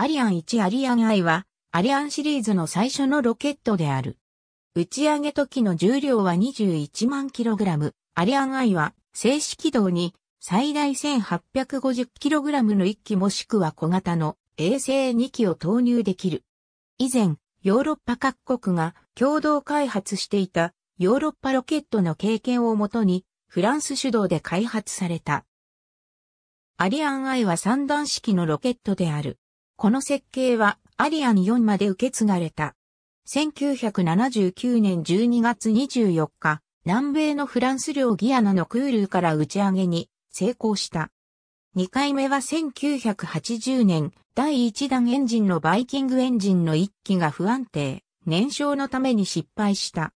アリアン1アリアン I は、アリアンシリーズの最初のロケットである。打ち上げ時の重量は21万キログラム。アリアン I は、静止軌道に最大1 8 5 0ラムの1機もしくは小型の衛星2機を投入できる。以前、ヨーロッパ各国が共同開発していたヨーロッパロケットの経験をもとにフランス主導で開発された。アリアン I は三段式のロケットである。この設計はアリアン4まで受け継がれた。1979年12月24日、南米のフランス領ギアナのクールーから打ち上げに成功した。2回目は1980年、第1弾エンジンのバイキングエンジンの1機が不安定、燃焼のために失敗した。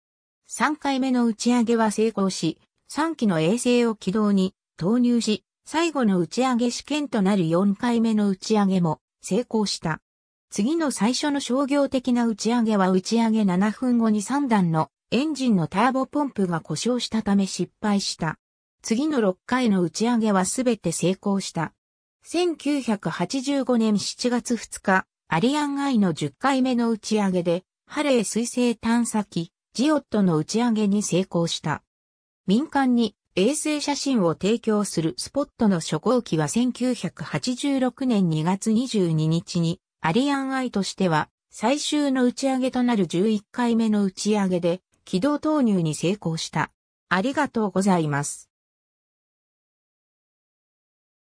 3回目の打ち上げは成功し、3機の衛星を軌道に投入し、最後の打ち上げ試験となる4回目の打ち上げも成功した。次の最初の商業的な打ち上げは打ち上げ7分後に3段のエンジンのターボポンプが故障したため失敗した。次の6回の打ち上げはすべて成功した。1985年7月2日、アリアンアイの10回目の打ち上げで、ハレー水星探査機、ジオットの打ち上げに成功した。民間に衛星写真を提供するスポットの初号機は1986年2月22日にアリアンアイとしては最終の打ち上げとなる11回目の打ち上げで軌道投入に成功した。ありがとうございます。